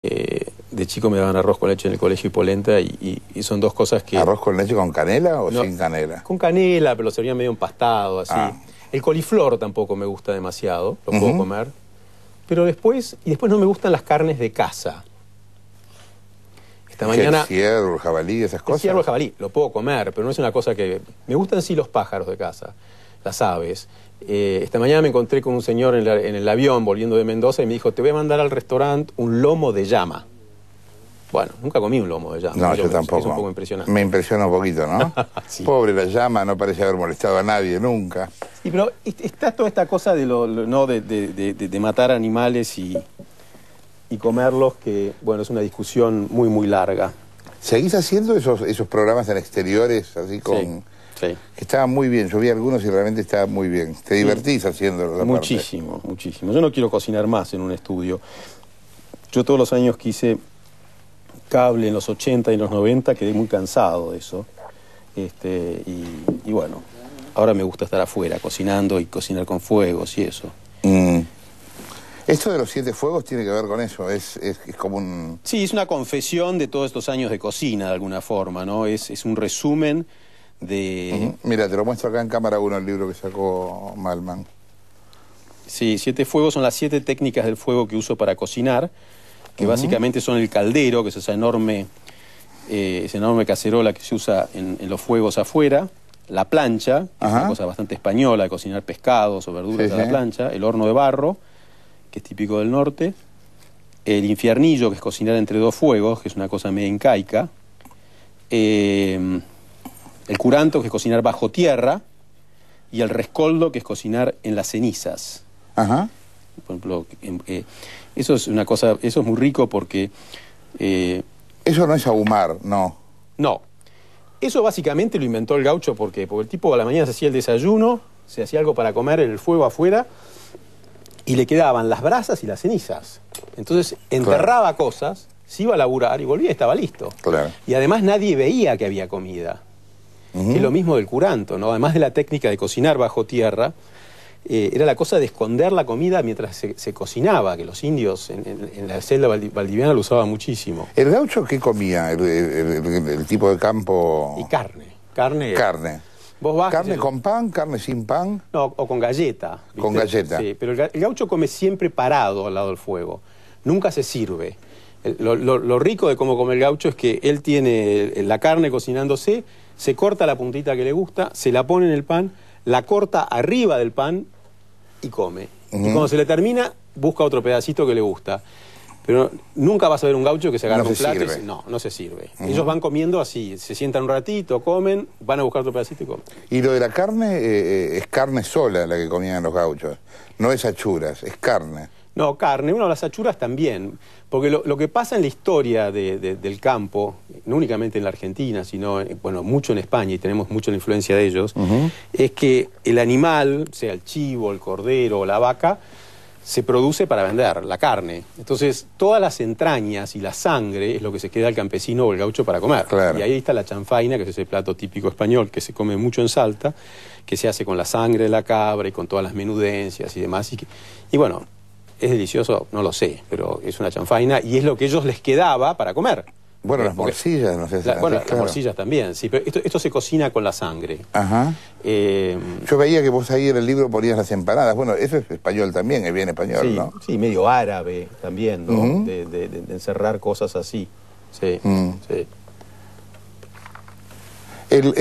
Eh, de chico me daban arroz con leche en el colegio y polenta, y, son dos cosas que. ¿Arroz con leche con canela o sin canela? Con canela, pero se veía medio empastado, así. Ah. El coliflor tampoco me gusta demasiado, lo puedo comer. Pero después, y después no me gustan las carnes de caza. Esta mañana. El ciervo, el jabalí, esas cosas. El ciervo, el jabalí, lo puedo comer, pero no es una cosa que. Me gustan sí los pájaros de caza las aves. Eh, esta mañana me encontré con un señor en, el avión volviendo de Mendoza y me dijo, te voy a mandar al restaurante un lomo de llama. Bueno, nunca comí un lomo de llama. No, yo, tampoco. Me impresionó un poquito, ¿no? Pobre la llama, no parece haber molestado a nadie nunca. y pero está toda esta cosa de, lo, ¿no? de, matar animales y, y comerlos, que bueno, es una discusión muy, muy larga. ¿Seguís haciendo esos, esos programas en exteriores, así con, estaba muy bien, yo vi algunos y realmente estaba muy bien. Te divertís haciéndolo. Muchísimo, muchísimo. Yo no quiero cocinar más en un estudio. Yo todos los años quise cable en los 80 y en los 90, quedé muy cansado de eso. Este, y, bueno, ahora me gusta estar afuera cocinando y cocinar con fuegos y eso. Mm. Esto de los siete fuegos tiene que ver con eso, es, es, como un... Sí, es una confesión de todos estos años de cocina de alguna forma, ¿no? Es, es un resumen Mira, te lo muestro acá en cámara uno el libro que sacó Malman. Sí, Siete Fuegos son las siete técnicas del fuego que uso para cocinar, que básicamente son el caldero, que es esa enorme, eh, esa enorme cacerola que se usa en, los fuegos afuera, la plancha, que es una cosa bastante española, de cocinar pescados o verduras a la plancha, el horno de barro, que es típico del norte, el infiernillo, que es cocinar entre dos fuegos, que es una cosa medio incaica, eh, el curanto, que es cocinar bajo tierra, y el rescoldo, que es cocinar en las cenizas. Ajá. Por ejemplo, eh, eso es una cosa, eso es muy rico porque... Eh, eso no es ahumar, no. No. Eso básicamente lo inventó el gaucho porque, porque el tipo a la mañana se hacía el desayuno, se hacía algo para comer, en el fuego afuera, y le quedaban las brasas y las cenizas. Entonces enterraba cosas, se iba a laburar y volvía y estaba listo. Claro. Y además nadie veía que había comida y lo mismo del curanto, ¿no? Además de la técnica de cocinar bajo tierra, eh, era la cosa de esconder la comida mientras se, se cocinaba, que los indios en, la celda valdiviana lo usaban muchísimo. ¿El gaucho qué comía? El, tipo de campo... Y carne. Carne. Carne. ¿Carne con pan? ¿Carne sin pan? No, o con galleta. Con galleta. Sí, pero el gaucho come siempre parado al lado del fuego. Nunca se sirve. Lo, lo, rico de cómo come el gaucho es que él tiene la carne cocinándose se corta la puntita que le gusta, se la pone en el pan, la corta arriba del pan y come. Y cuando se le termina, busca otro pedacito que le gusta. Pero nunca vas a ver un gaucho que se agarra un plato no, no se sirve. Ellos van comiendo así, se sientan un ratito, comen, van a buscar otro pedacito y comen. Y lo de la carne eh, eh, es carne sola la que comían los gauchos, no es achuras, es carne. No, carne, bueno, las achuras también, porque lo, que pasa en la historia del campo, no únicamente en la Argentina, sino, eh, bueno, mucho en España, y tenemos mucho la influencia de ellos, es que el animal, sea el chivo, el cordero, o la vaca, se produce para vender la carne. Entonces, todas las entrañas y la sangre es lo que se queda al campesino o el gaucho para comer. Y ahí está la chanfaina, que es ese plato típico español que se come mucho en Salta, que se hace con la sangre de la cabra y con todas las menudencias y demás. y bueno, ¿Es delicioso? No lo sé, pero es una chanfaina y es lo que ellos les quedaba para comer. Bueno, las morcillas, no sé si... bueno, las morcillas también, sí, pero esto, se cocina con la sangre. Ajá. Eh, Yo veía que vos ahí en el libro ponías las empanadas. Bueno, eso es español también, es bien español, ¿no? Sí, medio árabe también, ¿no? de, encerrar cosas así. Sí, mm. sí. El,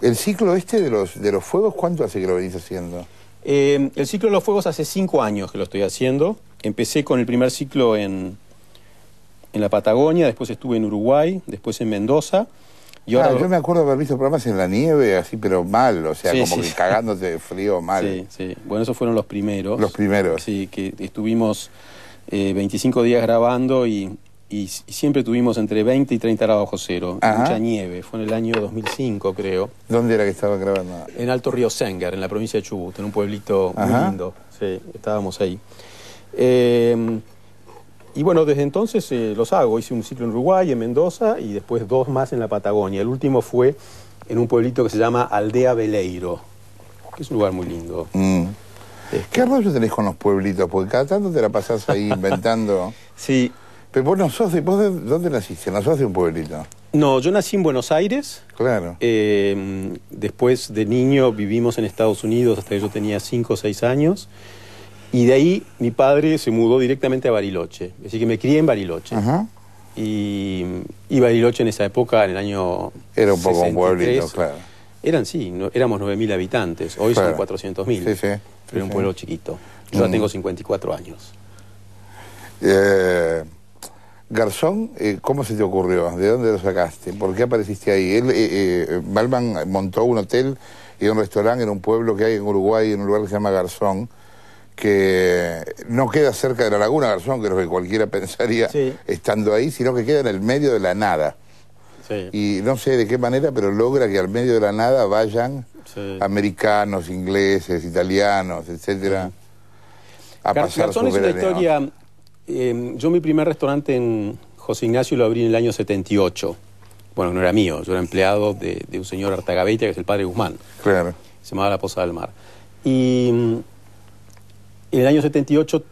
el, ciclo este de los, de los fuegos, ¿cuánto hace que lo venís haciendo? Eh, el ciclo de los fuegos hace cinco años que lo estoy haciendo. Empecé con el primer ciclo en, en la Patagonia, después estuve en Uruguay, después en Mendoza. Ah, yo me acuerdo haber visto programas en la nieve, así, pero mal, o sea, como que cagándote de frío mal. Sí, sí. Bueno, esos fueron los primeros. Los primeros. Sí, que estuvimos 25 eh, días grabando y y, siempre tuvimos entre 20 y 30 grados cero, mucha nieve, fue en el año 2005 creo. ¿Dónde era que estaban grabando? En Alto Río Sengar, en la provincia de Chubut, en un pueblito muy lindo, sí, estábamos ahí. Em, y bueno, desde entonces eh, los hago, hice un ciclo en Uruguay, en Mendoza y después dos más en la Patagonia. El último fue en un pueblito que se llama Aldea Veleiro, que es un lugar muy lindo. Mm. Este. ¿Qué rollo tenés con los pueblitos? Porque cada tanto te la pasás ahí inventando. sí, pero vos no sos de, vos de, dónde naciste, no sos de un pueblito. No, yo nací en Buenos Aires. Claro. Em, después de niño vivimos en Estados Unidos hasta que yo tenía 5 o 6 años. Y de ahí mi padre se mudó directamente a Bariloche. Así que me crié en Bariloche. Ajá. Y, Bariloche en esa época, en el año. Era un poco un pueblito, claro. Eran, sí, éramos 9.000 habitantes. Hoy son 400.000. Sí, sí. Pero era un pueblo chiquito. Yo ya mm. tengo 54 años. Eh. Garzón, eh, ¿cómo se te ocurrió? ¿De dónde lo sacaste? ¿Por qué apareciste ahí? Él, eh, eh, montó un hotel y un restaurante en un pueblo que hay en Uruguay, en un lugar que se llama Garzón, que no queda cerca de la laguna Garzón, que es lo que cualquiera pensaría estando ahí, sino que queda en el medio de la nada. Y no sé de qué manera, pero logra que al medio de la nada vayan americanos, ingleses, italianos, etcétera. A Garzón es una historia Em, yo mi primer restaurante en José Ignacio lo abrí en el año 78. Bueno, no era mío, yo era empleado de, un señor Artagabeita, que es el padre Guzmán. Claro. Se llamaba La Posada del Mar. Y em, en el año 78,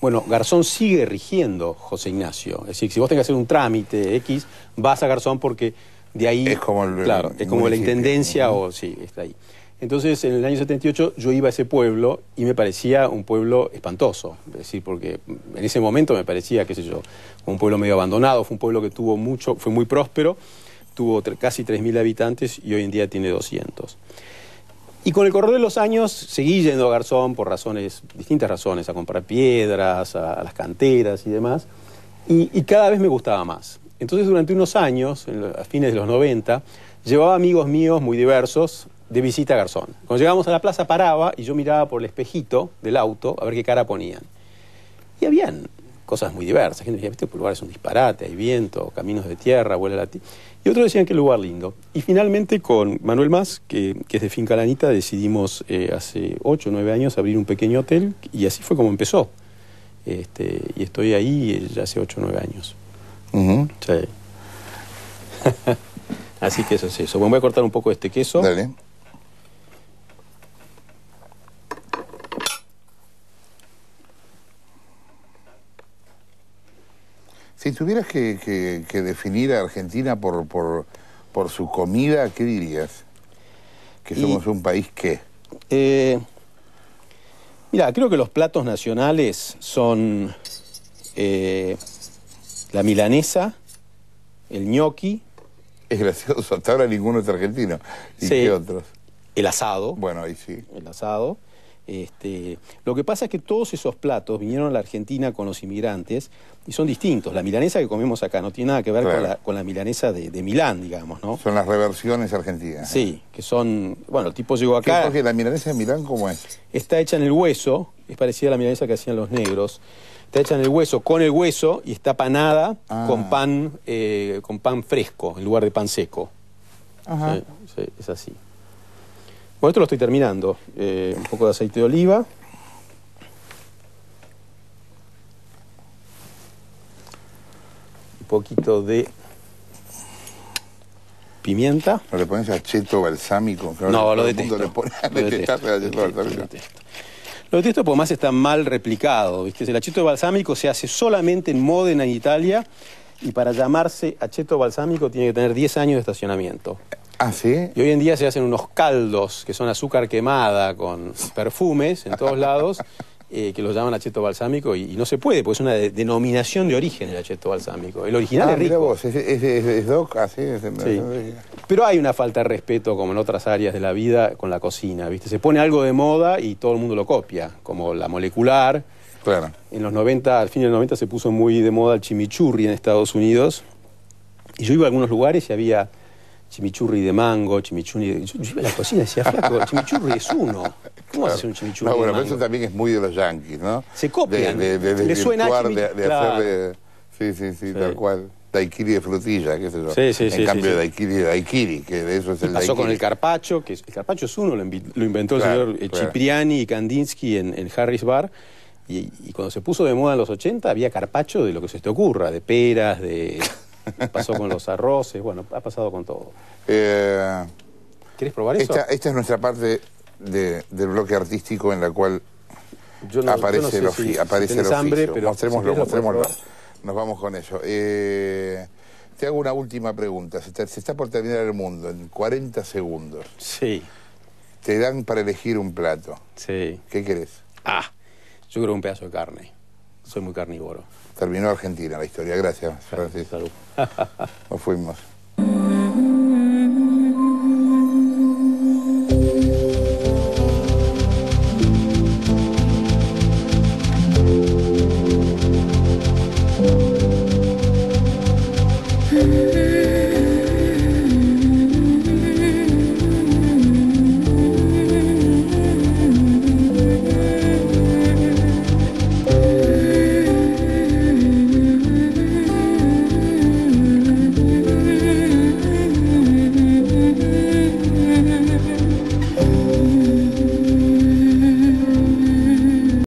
bueno, Garzón sigue rigiendo José Ignacio. Es decir, si vos tenés que hacer un trámite X, vas a Garzón porque de ahí... Es como claro, es como la intendencia o sí, está ahí. Entonces, en el año 78 yo iba a ese pueblo y me parecía un pueblo espantoso, es decir, porque en ese momento me parecía, qué sé yo, un pueblo medio abandonado, fue un pueblo que tuvo mucho, fue muy próspero, tuvo casi 3.000 habitantes y hoy en día tiene 200. Y con el correr de los años seguí yendo a Garzón por razones, distintas razones, a comprar piedras, a, las canteras y demás, y, cada vez me gustaba más. Entonces durante unos años, a fines de los 90, llevaba amigos míos muy diversos de visita a Garzón. Cuando llegamos a la plaza paraba y yo miraba por el espejito del auto a ver qué cara ponían. Y habían cosas muy diversas. Gente decía, este lugar es un disparate, hay viento, caminos de tierra, a la Y otros decían, qué lugar lindo. Y finalmente con Manuel Más, que, es de Finca Lanita, decidimos eh, hace 8 o 9 años abrir un pequeño hotel y así fue como empezó. Este, y estoy ahí eh, ya hace 8 o 9 años. Sí. así que eso es eso. Bueno, voy a cortar un poco este queso. Dale. Si tuvieras que, definir a Argentina por, por, su comida, ¿qué dirías? Que somos un país qué? Eh, mira, creo que los platos nacionales son eh, la milanesa, el gnocchi. Es gracioso, hasta ahora ninguno es argentino. ¿Y sí, qué otros? El asado. Bueno, ahí sí. El asado. Este, lo que pasa es que todos esos platos vinieron a la Argentina con los inmigrantes y son distintos. La milanesa que comemos acá no tiene nada que ver con, la, con, milanesa de, Milán, digamos, ¿no? Son las reversiones argentinas. Sí, que son... Bueno, el tipo llegó acá... la milanesa de Milán, ¿cómo es? Está hecha en el hueso, es parecida a la milanesa que hacían los negros. Está hecha en el hueso, con el hueso, y está panada ah. con, pan, eh, con pan fresco, en lugar de pan seco. Ajá. es así. Bueno, esto lo estoy terminando. Eh, un poco de aceite de oliva. Un poquito de pimienta. ¿No le pones acheto balsámico? no, lo detesto. lo, detesto, porque más está mal replicado. ¿viste? El acheto balsámico se hace solamente en Módena, en Italia, y para llamarse acheto balsámico tiene que tener 10 años de estacionamiento. Ah, y hoy en día se hacen unos caldos que son azúcar quemada con perfumes en todos lados. Eh, que los llaman acheto balsámico y, no se puede, porque es una denominación de origen el acheto balsámico. El original ah, es rico. Vos, es, es, es, es Pero hay una falta de respeto, como en otras áreas de la vida, con la cocina, ¿viste? Se pone algo de moda y todo el mundo lo copia, como la molecular. Claro. En los 90, al fin de los 90 se puso muy de moda el chimichurri en Estados Unidos. Y yo iba a algunos lugares y había chimichurri de mango, chimichurri de... Yo, a la cocina y decía, flaco, chimichurri es uno. ¿Cómo claro. un chimichurri no, bueno, de Pero eso también es muy de los yanquis, ¿no? Se copia, De, de, de suena De, sí, sí, sí, sí, tal cual. Daiquiri de frutilla, qué sé yo. Sí, sí, en cambio cambio, daiquiri de daiquiri, que de eso es el Pasó con el carpacho, que el carpacho es uno, lo, inventó el señor eh, Cipriani y Kandinsky en, Harris Bar. Y, y, cuando se puso de moda en los 80 había carpacho de lo que se te ocurra, de peras, de Pasó con los arroces, bueno, ha pasado con todo. Eh, ¿Quieres probar eso? Esta, es nuestra parte del bloque artístico en la cual aparece, el, oficio. pero mostrémoslo, mostrémoslo. Nos vamos con eso. Eh, te hago una última pregunta. Se está, por terminar el mundo en 40 segundos. Sí. Te dan para elegir un plato. Sí. ¿Qué querés? Ah, yo creo un pedazo de carne. Soy muy carnívoro. Terminó Argentina la historia. Gracias, Francisco. Nos fuimos.